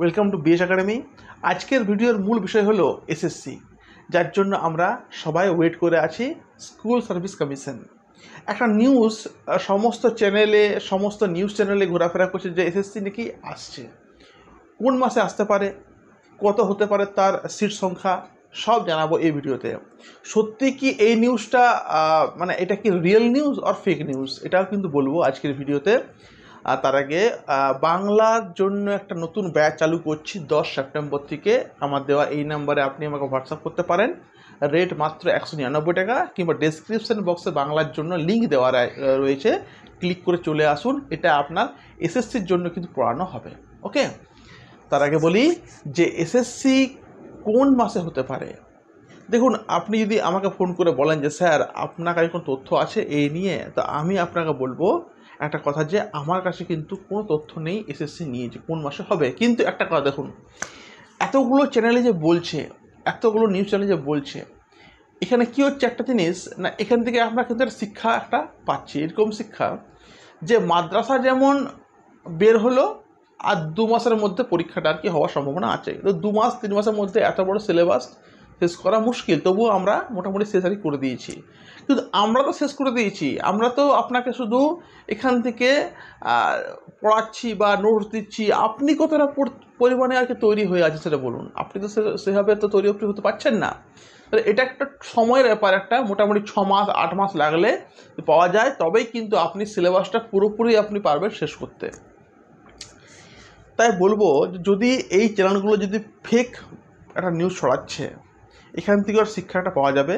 welcome to BS academy আজকের ভিডিওর মূল বিষয় হলো এসএসসি যার জন্য আমরা সবাই ওয়েট করে আছি স্কুল সার্ভিস কমিশন একটা নিউজ সমস্ত চ্যানেলে সমস্ত নিউজ চ্যানেলে ঘোরাফেরা করছে যে এসএসসি নাকি আসছে কোন মাসে আসতে পারে কত হতে পারে তার সিট সংখ্যা সব জানাবো এই ভিডিওতে সত্যি কি এই নিউজটা মানে এটা কি রিয়েল নিউজ আর ফেক নিউজ এটাও কিন্তু বলবো আজকের ভিডিওতে আর তার আগে বাংলার জন্য একটা নতুন ব্যাচ চালু করছি দশ সেপ্টেম্বর থেকে আমার দেওয়া এই নাম্বারে আপনি আমাকে হোয়াটসঅ্যাপ করতে পারেন রেট মাত্র একশো নিরানব্বই টাকা কিংবা ডেসক্রিপশন বক্সে বাংলার জন্য লিঙ্ক দেওয়া রয়েছে ক্লিক করে চলে আসুন এটা আপনার এসএসসির জন্য কিন্তু পড়ানো হবে ওকে তার আগে বলি যে এসএসসি কোন মাসে হতে পারে দেখুন আপনি যদি আমাকে ফোন করে বলেন যে স্যার আপনার কাছে কোনো তথ্য আছে এই নিয়ে তো আমি আপনাকে বলবো একটা কথা যে আমার কাছে কিন্তু কোনো তথ্য নেই এসএসসি নিয়ে যে কোন মাসে হবে কিন্তু একটা কথা দেখুন এতগুলো চ্যানেলে যে বলছে এতগুলো নিউজ চ্যানেলে যে বলছে এখানে কী হচ্ছে একটা জিনিস না এখান থেকে আমরা কিন্তু একটা শিক্ষা একটা পাচ্ছি এরকম শিক্ষা যে মাদ্রাসা যেমন বের হলো আর দু মাসের মধ্যে পরীক্ষাটা আর কি হওয়ার সম্ভাবনা আছে তো দু মাস তিন মাসের মধ্যে এত বড় সিলেবাস শেষ করা মুশকিল তবুও আমরা মোটামুটি সেসারি করে দিয়েছি কিন্তু আমরা তো শেষ করে দিয়েছি আমরা তো আপনাকে শুধু এখান থেকে পড়াচ্ছি বা নোটস দিচ্ছি আপনি কতটা পরিমাণে আর কি তৈরি হয়ে আছে সেটা বলুন আপনি তো সেভাবে তো তৈরি আপনি হতে পারছেন না তাহলে এটা একটা সময়ের ব্যাপার একটা মোটামুটি ছ মাস আট মাস লাগলে পাওয়া যায় তবেই কিন্তু আপনি সিলেবাসটা পুরোপুরি আপনি পারবেন শেষ করতে তাই বলবো যদি এই চ্যানেলগুলো যদি ফেক একটা নিউজ ছড়াচ্ছে এখান থেকে ওর শিক্ষাটা পাওয়া যাবে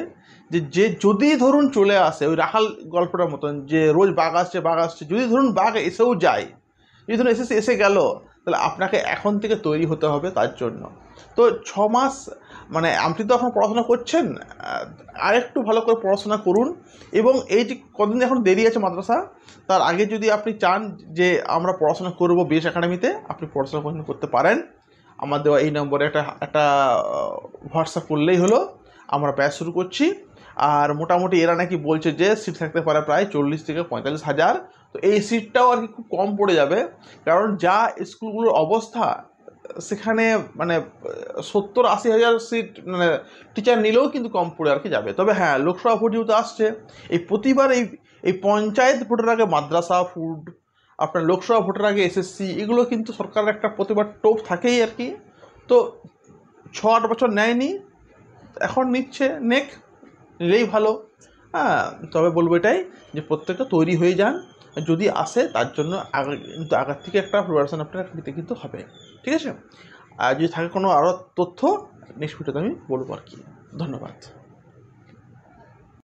যে যে যদি ধরুন চলে আসে ওই রাখাল গল্পটার মতন যে রোজ বাঘ আসছে বাঘ আসছে যদি ধরুন বাঘ এসেও যায় যদি ধরুন এসে এসে গেল তাহলে আপনাকে এখন থেকে তৈরি হতে হবে তার জন্য তো ছ মাস মানে আপনি তো এখন পড়াশোনা করছেন আরেকটু ভালো করে পড়াশোনা করুন এবং এই যে কদিন এখন দেরি আছে মাদ্রাসা তার আগে যদি আপনি চান যে আমরা পড়াশোনা করব বেশ একাডেমিতে আপনি পড়াশোনা করতে পারেন আমার দেওয়া এই নম্বরে একটা একটা হোয়াটসঅ্যাপ করলেই হলো আমরা ব্যাচ শুরু করছি আর মোটামুটি এরা নাকি বলছে যে সিট থাকতে পারে প্রায় চল্লিশ থেকে পঁয়তাল্লিশ হাজার তো এই সিটটাও আর কি খুব কম পড়ে যাবে কারণ যা স্কুলগুলোর অবস্থা সেখানে মানে সত্তর আশি হাজার সিট মানে টিচার নিলেও কিন্তু কম পড়ে আর কি যাবে তবে হ্যাঁ লোকসভা ভোট যেহেতু আসছে এই প্রতিবার এই এই পঞ্চায়েত ভোটের আগে মাদ্রাসা ফুড আপনার লোকসভা ভোটের আগে এসএসসি এগুলো কিন্তু সরকারের একটা প্রতিবার টোপ থাকেই আর কি তো ছ আট বছর নেয়নি এখন নিচ্ছে নেক নিলেই ভালো হ্যাঁ তবে বলবো এটাই যে প্রত্যেকটা তৈরি হয়ে যান যদি আসে তার জন্য আগে কিন্তু আগের থেকে একটা প্রিপারেশান আপনার নিতে কিন্তু হবে ঠিক আছে আর যদি থাকে কোনো আরও তথ্য নেক্সট ভিডিওতে আমি বলবো আর কি ধন্যবাদ